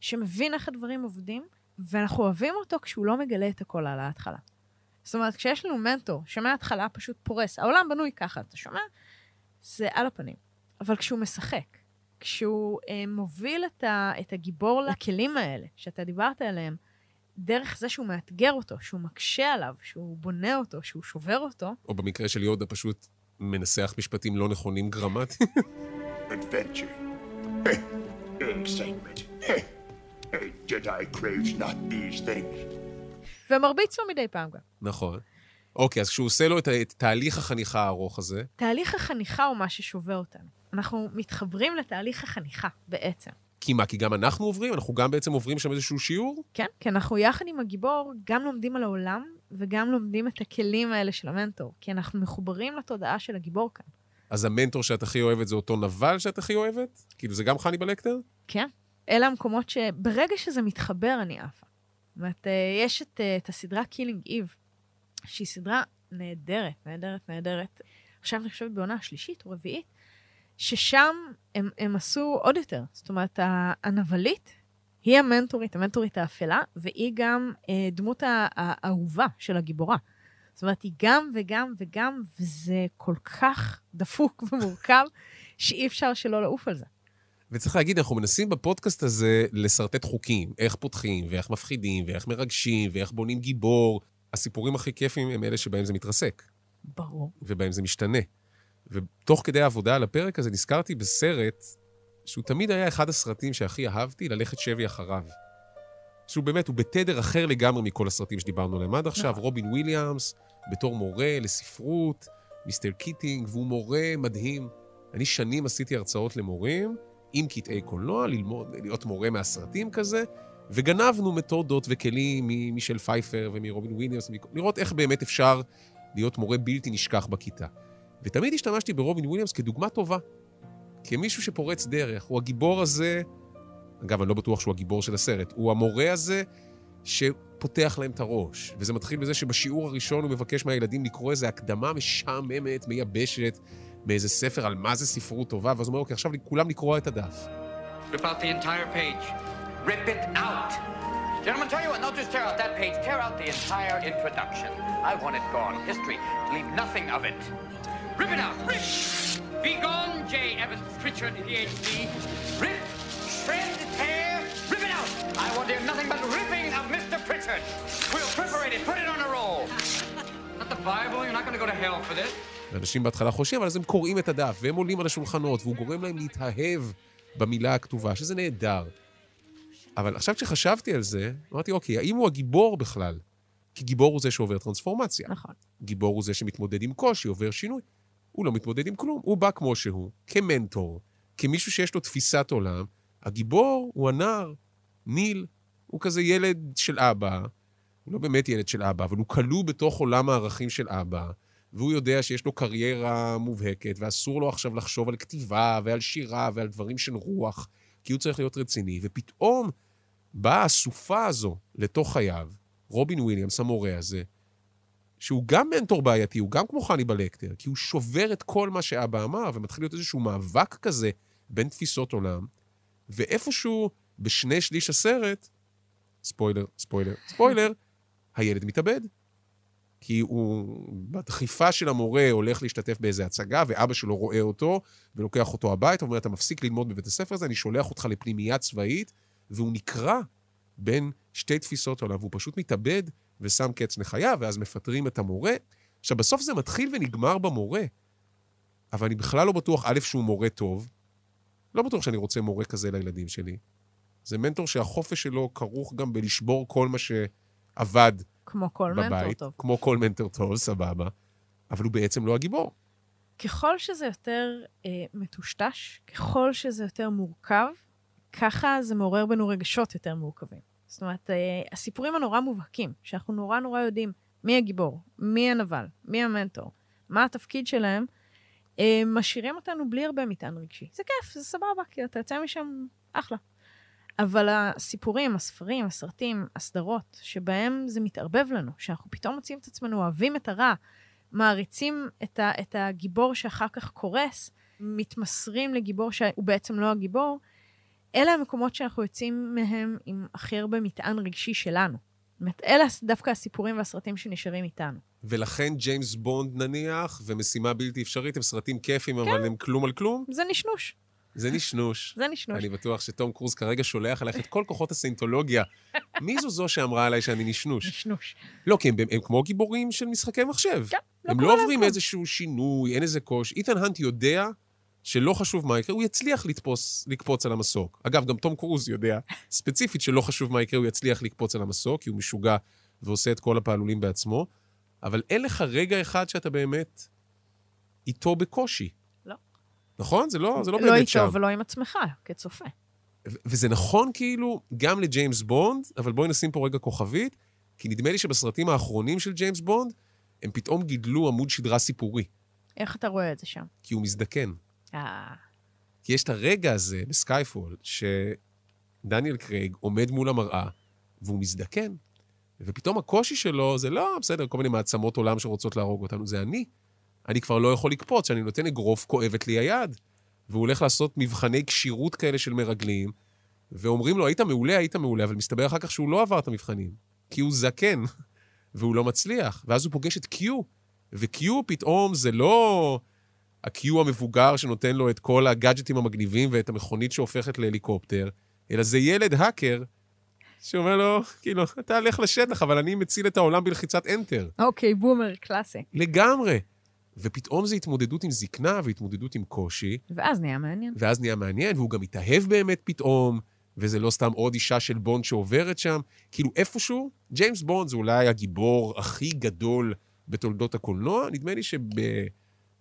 שמבין איך הדברים עובדים, ואנחנו אוהבים אותו כשהוא לא מגלה את הכל על ההתחלה. זאת אומרת, כשיש לנו מנטור שמההתחלה פשוט פורס, העולם בנוי ככה, אתה שומע? זה על הפנים. אבל כשהוא משחק, כשהוא אה, מוביל את, ה, את הגיבור לכלים האלה שאתה דיברת עליהם, דרך זה שהוא מאתגר אותו, שהוא מקשה עליו, שהוא בונה אותו, שהוא שובר אותו. או במקרה של יהודה פשוט מנסח משפטים לא נכונים גרמטיים. did I crave not these ומרביץ לו מדי פעם גם. נכון. אוקיי, אז כשהוא עושה לו את, את תהליך החניכה הארוך הזה... תהליך החניכה הוא מה ששובה אותנו. אנחנו מתחברים לתהליך החניכה, בעצם. כי מה, כי גם אנחנו עוברים? אנחנו גם בעצם עוברים שם איזשהו שיעור? כן, כי אנחנו יחד עם הגיבור גם לומדים על העולם וגם לומדים את הכלים האלה של המנטור, כי אנחנו מחוברים לתודעה של הגיבור כאן. אז המנטור שאת הכי אוהבת זה אותו נבל שאת הכי אוהבת? כאילו, זה גם חני בלקטר? כן, אלה המקומות שברגע שזה מתחבר, אני עפה. זאת אומרת, אה, יש את, אה, את הסדרה Killing Eve, שהיא סדרה נהדרת, נהדרת, נהדרת. עכשיו אני חושבת בעונה השלישית או רביעית, ששם הם, הם עשו עוד יותר. זאת אומרת, הנבלית היא המנטורית, המנטורית האפלה, והיא גם אה, דמות האהובה של הגיבורה. זאת אומרת, היא גם וגם וגם, וזה כל כך דפוק ומורכב, שאי אפשר שלא לעוף על זה. וצריך להגיד, אנחנו מנסים בפודקאסט הזה לשרטט חוקים, איך פותחים, ואיך מפחידים, ואיך מרגשים, ואיך בונים גיבור. הסיפורים הכי כיפים הם אלה שבהם זה מתרסק. ברור. ובהם זה משתנה. ותוך כדי העבודה על הפרק הזה נזכרתי בסרט שהוא תמיד היה אחד הסרטים שהכי אהבתי, ללכת שבי אחריו. שהוא באמת, הוא בתדר אחר לגמרי מכל הסרטים שדיברנו עליהם עד עכשיו. נכון. רובין וויליאמס, בתור מורה לספרות, מיסטר קיטינג, והוא מורה מדהים. אני שנים עשיתי הרצאות למורים, עם קטעי קולנוע, ללמוד, להיות מורה מהסרטים כזה, וגנבנו מתודות וכלים ממישל פייפר ומרובין וויליאמס, לראות איך באמת אפשר להיות מורה בלתי נשכח בכיתה. ותמיד השתמשתי ברובין וויליאמס כדוגמה טובה, כמישהו שפורץ דרך, הוא הגיבור הזה, אגב, אני לא בטוח שהוא הגיבור של הסרט, הוא המורה הזה שפותח להם את הראש. וזה מתחיל בזה שבשיעור הראשון הוא מבקש מהילדים לקרוא איזו הקדמה משעממת, מייבשת, Rip out the entire page. Rip it out. Gentlemen, tell you what, not just tear out that page, tear out the entire introduction. I want it gone. History. Leave nothing of it. Rip it out. Rip! Be gone, J. Evans Pritchard, PhD. Rip, shred, tear, rip it out. I want to hear nothing but ripping of Mr. Pritchard. We'll prepare it, put it on a roll. not the Bible. You're not going to go to hell for this. ואנשים בהתחלה חושבים, אבל אז הם קוראים את הדף, והם עולים על השולחנות, והוא גורם להם להתאהב במילה הכתובה, שזה נהדר. אבל עכשיו כשחשבתי על זה, אמרתי, אוקיי, האם הוא הגיבור בכלל? כי גיבור הוא זה שעובר טרנספורמציה. נכון. גיבור הוא זה שמתמודד עם קושי, עובר שינוי. הוא לא מתמודד עם כלום, הוא בא כמו שהוא, כמנטור, כמישהו שיש לו תפיסת עולם. הגיבור הוא הנער, ניל, הוא כזה ילד של אבא, הוא לא באמת ילד של אבא, אבל הוא כלוא בתוך עולם הערכים של אבא. והוא יודע שיש לו קריירה מובהקת, ואסור לו עכשיו לחשוב על כתיבה ועל שירה ועל דברים של רוח, כי הוא צריך להיות רציני, ופתאום באה הסופה הזו לתוך חייו, רובין וויליאמס, המורה הזה, שהוא גם מנטור בעייתי, הוא גם כמו חני בלקטר, כי הוא שובר את כל מה שאבא אמר, ומתחיל להיות איזשהו מאבק כזה בין תפיסות עולם, ואיפשהו בשני שליש הסרט, ספוילר, ספוילר, ספוילר, הילד מתאבד. כי הוא בדחיפה של המורה הולך להשתתף באיזו הצגה, ואבא שלו רואה אותו ולוקח אותו הביתה, אומר, אתה מפסיק ללמוד בבית הספר הזה, אני שולח אותך לפנימייה צבאית, והוא נקרע בין שתי תפיסות עולם, והוא פשוט מתאבד ושם קץ לחייו, ואז מפטרים את המורה. עכשיו, בסוף זה מתחיל ונגמר במורה, אבל אני בכלל לא בטוח, א', שהוא מורה טוב, לא בטוח שאני רוצה מורה כזה לילדים שלי. זה מנטור שהחופש שלו כרוך גם בלשבור כל מה שעבד כמו כל בבית, מנטור טוב. כמו כל מנטור טוב, סבבה. אבל הוא בעצם לא הגיבור. ככל שזה יותר אה, מטושטש, ככל שזה יותר מורכב, ככה זה מעורר בנו רגשות יותר מורכבים. זאת אומרת, אה, הסיפורים הנורא מובהקים, שאנחנו נורא נורא יודעים מי הגיבור, מי הנבל, מי המנטור, מה התפקיד שלהם, אה, משאירים אותנו בלי הרבה מטען רגשי. זה כיף, זה סבבה, כי כאילו, אתה יוצא משם אחלה. אבל הסיפורים, הספרים, הסרטים, הסדרות, שבהם זה מתערבב לנו, שאנחנו פתאום מוצאים את עצמנו אוהבים את הרע, מעריצים את, ה, את הגיבור שאחר כך קורס, מתמסרים לגיבור שהוא בעצם לא הגיבור, אלה המקומות שאנחנו יוצאים מהם עם הכי הרבה מטען רגשי שלנו. זאת אומרת, אלה דווקא הסיפורים והסרטים שנשארים איתנו. ולכן ג'יימס בונד נניח, ומשימה בלתי אפשרית, הם סרטים כיפים, כן. אבל הם כלום על כלום? זה נשנוש. זה נשנוש. זה נשנוש. אני בטוח שתום קרוז כרגע שולח עלייך את כל כוחות הסיינטולוגיה. מי זו זו שאמרה עליי שאני נשנוש? נשנוש. לא, כי הם, הם, הם כמו גיבורים של משחקי מחשב. כן, לא הם לא עוברים איזשהו שינוי, אין איזה קוש. איתן האנט יודע שלא חשוב מה יקרה, הוא יצליח לתפוס, לקפוץ על המסוק. אגב, גם תום קרוז יודע ספציפית שלא חשוב מה יקרה, הוא יצליח לקפוץ על המסוק, כי הוא משוגע ועושה את כל הפעלולים בעצמו. אבל אין לך רגע אחד שאתה באמת איתו בקושי. נכון? זה לא, לא זה לא, לא באמת שם. לא איתו ולא עם עצמך, כצופה. וזה נכון כאילו גם לג'יימס בונד, אבל בואי נשים פה רגע כוכבית, כי נדמה לי שבסרטים האחרונים של ג'יימס בונד, הם פתאום גידלו עמוד שדרה סיפורי. איך אתה רואה את זה שם? כי הוא מזדקן. אה... כי יש את הרגע הזה בסקייפול, שדניאל קרייג עומד מול המראה, והוא מזדקן. ופתאום הקושי שלו זה לא, בסדר, כל מיני מעצמות עולם שרוצות להרוג אותנו, זה אני. אני כבר לא יכול לקפוץ, כשאני נותן אגרוף, כואבת לי היד. והוא הולך לעשות מבחני כשירות כאלה של מרגלים, ואומרים לו, היית מעולה, היית מעולה, אבל מסתבר אחר כך שהוא לא עבר את המבחנים, כי הוא זקן, והוא לא מצליח. ואז הוא פוגש את Q, ו-Q פתאום זה לא ה-Q המבוגר שנותן לו את כל הגאדג'טים המגניבים ואת המכונית שהופכת להליקופטר, אלא זה ילד האקר שאומר לו, כאילו, אתה הלך לשטח, אבל אני מציל את העולם בלחיצת Enter. אוקיי, okay, בומר, קלאסי. לגמרי. ופתאום זה התמודדות עם זקנה והתמודדות עם קושי. ואז נהיה מעניין. ואז נהיה מעניין, והוא גם התאהב באמת פתאום, וזה לא סתם עוד אישה של בונד שעוברת שם. כאילו, איפשהו, ג'יימס בונד זה אולי הגיבור הכי גדול בתולדות הקולנוע. נדמה לי שב...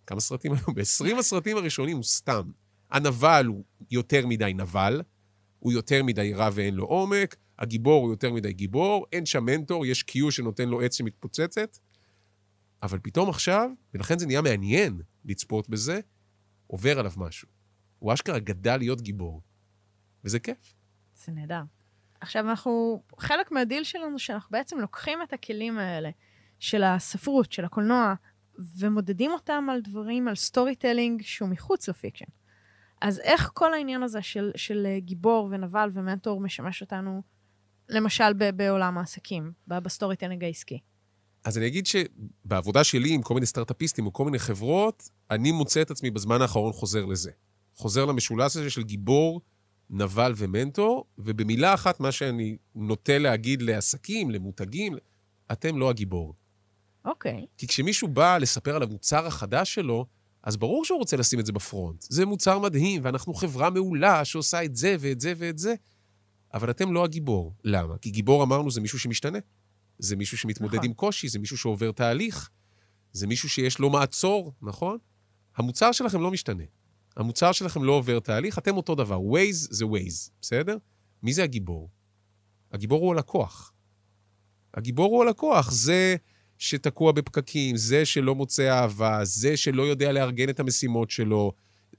כמה סרטים היום? ב-20 הסרטים הראשונים הוא סתם. הנבל הוא יותר מדי נבל, הוא יותר מדי רע ואין לו עומק, הגיבור הוא יותר מדי גיבור, אין שם מנטור, יש קיו שנותן לו עץ שמתפוצצת. אבל פתאום עכשיו, ולכן זה נהיה מעניין לצפות בזה, עובר עליו משהו. הוא אשכרה גדל להיות גיבור, וזה כיף. זה נהדר. עכשיו, אנחנו, חלק מהדיל שלנו, שאנחנו בעצם לוקחים את הכלים האלה של הספרות, של הקולנוע, ומודדים אותם על דברים, על סטורי טלינג שהוא מחוץ לפיקשן. אז איך כל העניין הזה של, של גיבור ונבל ומנטור משמש אותנו, למשל ב, בעולם העסקים, בסטורי טלינג העסקי? אז אני אגיד שבעבודה שלי עם כל מיני סטארט-אפיסטים או כל מיני חברות, אני מוצא את עצמי בזמן האחרון חוזר לזה. חוזר למשולש הזה של גיבור, נבל ומנטור, ובמילה אחת, מה שאני נוטה להגיד לעסקים, למותגים, אתם לא הגיבור. אוקיי. Okay. כי כשמישהו בא לספר על המוצר החדש שלו, אז ברור שהוא רוצה לשים את זה בפרונט. זה מוצר מדהים, ואנחנו חברה מעולה שעושה את זה ואת זה ואת זה, אבל אתם לא הגיבור. למה? כי גיבור, אמרנו, זה מישהו שמשתנה. זה מישהו שמתמודד נכון. עם קושי, זה מישהו שעובר תהליך, זה מישהו שיש לו מעצור, נכון? המוצר שלכם לא משתנה. המוצר שלכם לא עובר תהליך, אתם אותו דבר. Waze זה Waze, בסדר? מי זה הגיבור? הגיבור הוא הלקוח. הגיבור הוא הלקוח, זה שתקוע בפקקים, זה שלא מוצא אהבה, זה שלא יודע לארגן את המשימות שלו,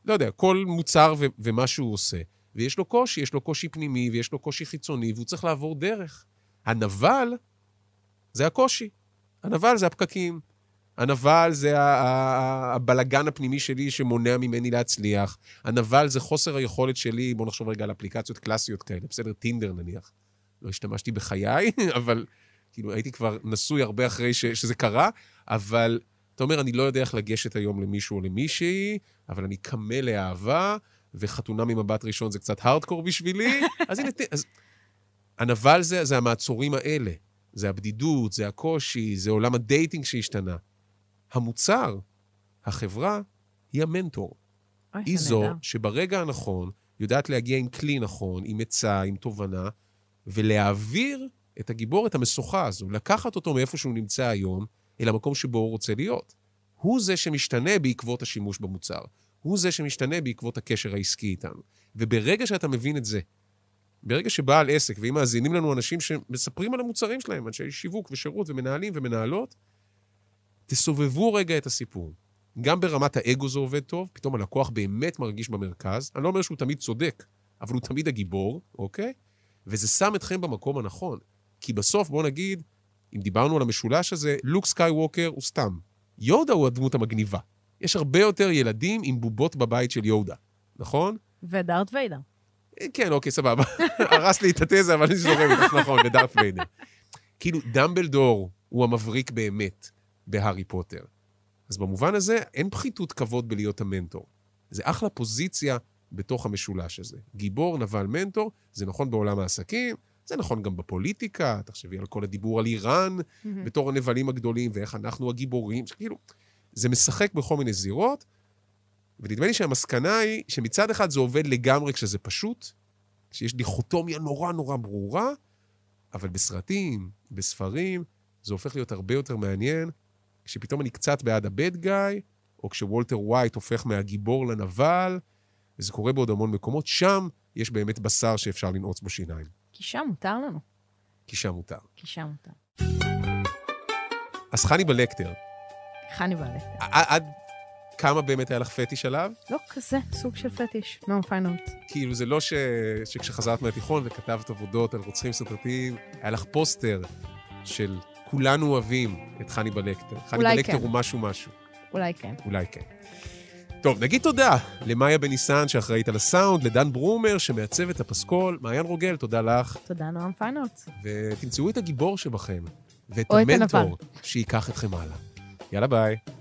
לא יודע, כל מוצר ו- ומה שהוא עושה. ויש לו קושי, יש לו קושי פנימי ויש לו קושי חיצוני, והוא צריך לעבור דרך. הנבל זה הקושי. הנבל זה הפקקים. הנבל זה הבלגן הפנימי שלי שמונע ממני להצליח. הנבל זה חוסר היכולת שלי, בואו נחשוב רגע על אפליקציות קלאסיות כאלה, בסדר? טינדר נניח. לא השתמשתי בחיי, אבל כאילו הייתי כבר נשוי הרבה אחרי ש, שזה קרה, אבל אתה אומר, אני לא יודע איך לגשת היום למישהו או למישהי, אבל אני קמה לאהבה, וחתונה ממבט ראשון זה קצת הארדקור בשבילי, אז הנה, אז... הנבל זה, זה המעצורים האלה. זה הבדידות, זה הקושי, זה עולם הדייטינג שהשתנה. המוצר, החברה, היא המנטור. היא זו נדע. שברגע הנכון יודעת להגיע עם כלי נכון, עם עצה, עם תובנה, ולהעביר את הגיבור, את המשוכה הזו, לקחת אותו מאיפה שהוא נמצא היום, אל המקום שבו הוא רוצה להיות. הוא זה שמשתנה בעקבות השימוש במוצר. הוא זה שמשתנה בעקבות הקשר העסקי איתנו. וברגע שאתה מבין את זה, ברגע שבעל עסק, ואם מאזינים לנו אנשים שמספרים על המוצרים שלהם, אנשי שיווק ושירות ומנהלים ומנהלות, תסובבו רגע את הסיפור. גם ברמת האגו זה עובד טוב, פתאום הלקוח באמת מרגיש במרכז. אני לא אומר שהוא תמיד צודק, אבל הוא תמיד הגיבור, אוקיי? וזה שם אתכם במקום הנכון. כי בסוף, בואו נגיד, אם דיברנו על המשולש הזה, לוק סקייווקר הוא סתם. יודה הוא הדמות המגניבה. יש הרבה יותר ילדים עם בובות בבית של יודה, נכון? ודארט ויידר. כן, אוקיי, סבבה. הרס לי את התזה, אבל אני זורם איתך, נכון, בדארט ויידר. כאילו, דמבלדור הוא המבריק באמת בהארי פוטר. אז במובן הזה, אין פחיתות כבוד בלהיות המנטור. זה אחלה פוזיציה בתוך המשולש הזה. גיבור, נבל, מנטור, זה נכון בעולם העסקים, זה נכון גם בפוליטיקה, תחשבי על כל הדיבור על איראן, mm-hmm. בתור הנבלים הגדולים, ואיך אנחנו הגיבורים, שכאילו, זה משחק בכל מיני זירות, ונדמה לי שהמסקנה היא שמצד אחד זה עובד לגמרי כשזה פשוט, שיש דיכוטומיה נורא נורא ברורה, אבל בסרטים, בספרים, זה הופך להיות הרבה יותר מעניין, כשפתאום אני קצת בעד הבד גאי, או כשוולטר ווייט הופך מהגיבור לנבל, וזה קורה בעוד המון מקומות, שם יש באמת בשר שאפשר לנעוץ בו שיניים. כי שם מותר לנו. כי שם מותר. כי שם מותר. אז חני בלקטר. חני בלקטר. כמה באמת היה לך פטיש עליו? לא כזה, סוג של פטיש. No, fine כאילו, זה לא ש... שכשחזרת מהתיכון וכתבת עבודות על רוצחים סדרתיים, היה לך פוסטר של כולנו אוהבים את חניבל לקטר. אולי לקטר כן. הוא משהו משהו. אולי כן. אולי כן. טוב, נגיד תודה למאיה בניסן, שאחראית על הסאונד, לדן ברומר, שמעצב את הפסקול, מעיין רוגל, תודה לך. תודה, נועם פיינאוט. ותמצאו את הגיבור שבכם, ואת המנטור את שייקח אתכם הלאה. יאללה, ביי.